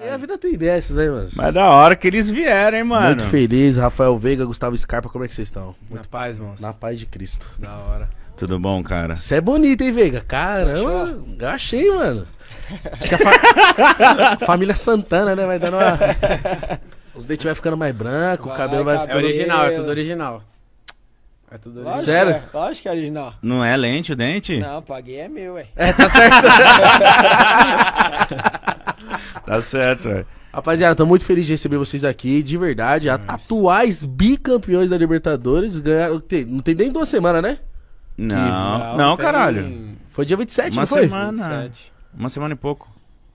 E a vida tem dessas, né, mano? Mas da hora que eles vieram, hein, mano? Muito feliz, Rafael Veiga, Gustavo Scarpa, como é que vocês estão? Muito... Na paz, moço. Na paz de Cristo. Da hora. Tudo bom, cara? Você é bonito, hein, Veiga? Caramba, eu achei, mano. Acho que a fa... família Santana, né, vai dando uma... Os dentes vai ficando mais branco, vai, o cabelo vai ficando... É original, é tudo original. É tudo original. Lógico, Sério? É, lógico que é original. Não é lente o dente? Não, paguei é meu, ué. É, tá certo. Tá certo, velho. Rapaziada, tô muito feliz de receber vocês aqui, de verdade. Nice. Atuais bicampeões da Libertadores ganharam. Tem, não tem nem duas semanas, né? Não, não, não caralho. Foi dia 27, Uma não foi? semana. 27. Uma semana e pouco.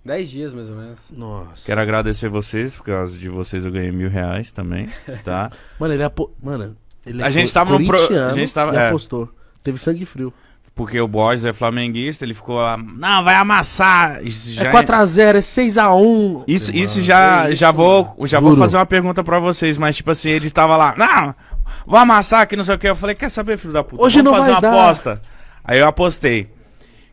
Dez dias, mais ou menos. Nossa. Quero agradecer vocês, por causa de vocês eu ganhei mil reais também, tá? Mano, ele apostou. Mano, ele a gente tava no pro... A gente tava... É. apostou. Teve sangue frio. Porque o Borges é flamenguista, ele ficou lá, não, vai amassar. é 4x0, é 6x1. É isso, isso já, isso, já, vou, já Juro. vou fazer uma pergunta pra vocês, mas tipo assim, ele tava lá, não, vou amassar aqui, não sei o que. Eu falei, quer saber, filho da puta? Hoje Vamos não fazer vai uma dar. aposta. Aí eu apostei.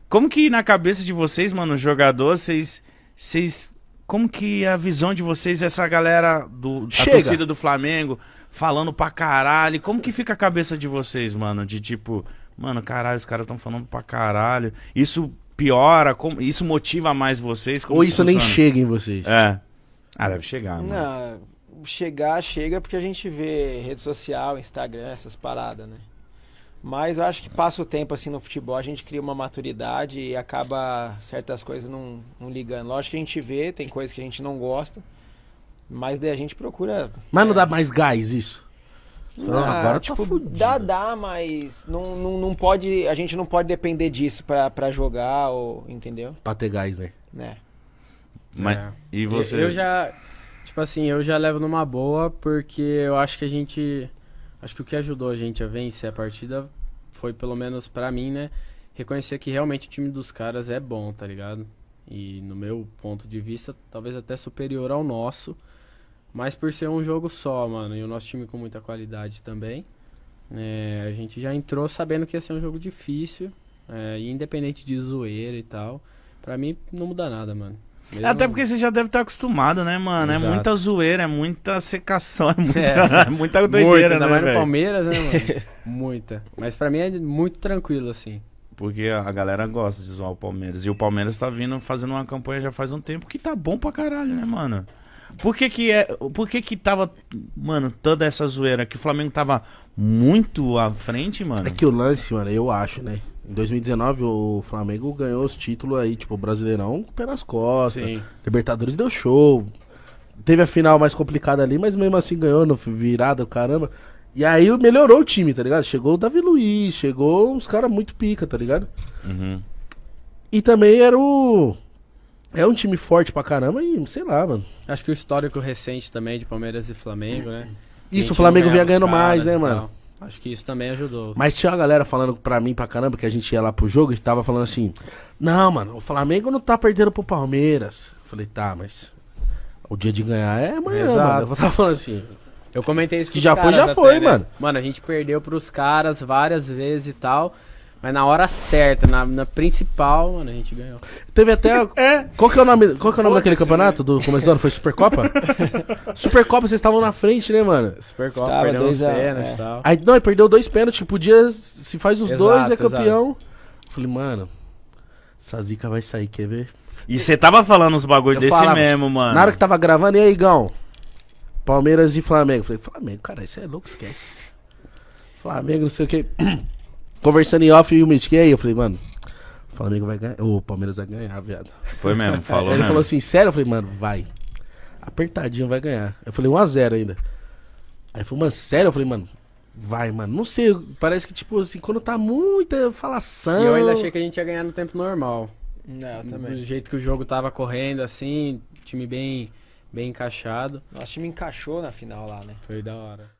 Como que na cabeça de vocês, mano, jogador, vocês. vocês como que a visão de vocês, é essa galera do Chega. a torcida do Flamengo, falando pra caralho, como que fica a cabeça de vocês, mano? De tipo, Mano, caralho, os caras estão falando pra caralho. Isso piora? Como, isso motiva mais vocês? Como Ou isso funciona? nem chega em vocês? É. Ah, deve chegar, mano. Não, chegar, chega porque a gente vê rede social, Instagram, essas paradas, né? Mas eu acho que passa o tempo assim no futebol, a gente cria uma maturidade e acaba certas coisas não, não ligando. Lógico que a gente vê, tem coisas que a gente não gosta, mas daí a gente procura. Mas não é... dá mais gás isso? Não, ah, agora tá dá, dá, mas não, não, não pode. A gente não pode depender disso pra, pra jogar, ou, entendeu? Pra ter gás, né? É. é. E você? Eu, eu já. Tipo assim, eu já levo numa boa, porque eu acho que a gente. Acho que o que ajudou a gente a vencer a partida foi, pelo menos pra mim, né? Reconhecer que realmente o time dos caras é bom, tá ligado? E no meu ponto de vista, talvez até superior ao nosso. Mas por ser um jogo só, mano, e o nosso time com muita qualidade também, é, a gente já entrou sabendo que ia ser um jogo difícil, é, independente de zoeira e tal. Pra mim, não muda nada, mano. Mesmo... Até porque você já deve estar acostumado, né, mano? É Exato. É muita zoeira, é muita secação, é muita, é. é, muita doideira, muita, né, mais no Palmeiras, né, mano? muita. Mas pra mim é muito tranquilo, assim. Porque a galera gosta de zoar o Palmeiras. E o Palmeiras tá vindo fazendo uma campanha já faz um tempo que tá bom pra caralho, né, mano? Por que que, é, por que que tava, mano, toda essa zoeira? Que o Flamengo tava muito à frente, mano? É que o lance, mano, eu acho, né? Em 2019, o Flamengo ganhou os títulos aí, tipo, Brasileirão pelas costas. Sim. Libertadores deu show. Teve a final mais complicada ali, mas mesmo assim ganhou no virada, caramba. E aí melhorou o time, tá ligado? Chegou o Davi Luiz, chegou uns caras muito pica, tá ligado? Uhum. E também era o é um time forte pra caramba e, sei lá, mano. Acho que o histórico recente também de Palmeiras e Flamengo, né? Isso, o Flamengo vinha ganhando mais, né, mano? Acho que isso também ajudou. Mas tinha uma galera falando pra mim pra caramba, que a gente ia lá pro jogo e tava falando assim: Não, mano, o Flamengo não tá perdendo pro Palmeiras. Eu falei, tá, mas o dia de ganhar é amanhã, Exato. mano. Eu tava falando assim. Eu comentei isso com Que já foi, já até, foi, né? mano. Mano, a gente perdeu pros caras várias vezes e tal. Mas na hora certa, na, na principal, mano, a gente ganhou. Teve até. É. Qual que é o nome, qual que é o nome daquele né? campeonato do começo do ano? Foi Supercopa? Supercopa, vocês estavam na frente, né, mano? Supercopa, Tava perdeu dois pênaltis é. e é. tal. Aí, não, perdeu dois pênaltis. Podia. Tipo, se faz os exato, dois, é campeão. Exato. Falei, mano, essa zica vai sair, quer ver? E você tava falando uns bagulho eu desse falava, mesmo, mano. Na hora que tava gravando, e aí, Gão, Palmeiras e Flamengo. Falei, Flamengo, cara, isso é louco, esquece. Flamengo, não sei o quê. Conversando em off e o Mitch, aí? Eu falei, mano, o Flamengo vai ganhar. O Palmeiras vai ganhar, viado. Foi mesmo, falou. ele mesmo. falou assim, sério? Eu falei, mano, vai. Apertadinho vai ganhar. Eu falei, 1x0 ainda. Aí ele falou, mano, sério? Eu falei, mano, vai, mano. Não sei, parece que, tipo assim, quando tá muita falação. E eu ainda achei que a gente ia ganhar no tempo normal. Não, também. Do jeito que o jogo tava correndo, assim, time bem, bem encaixado. Nosso time encaixou na final lá, né? Foi da hora.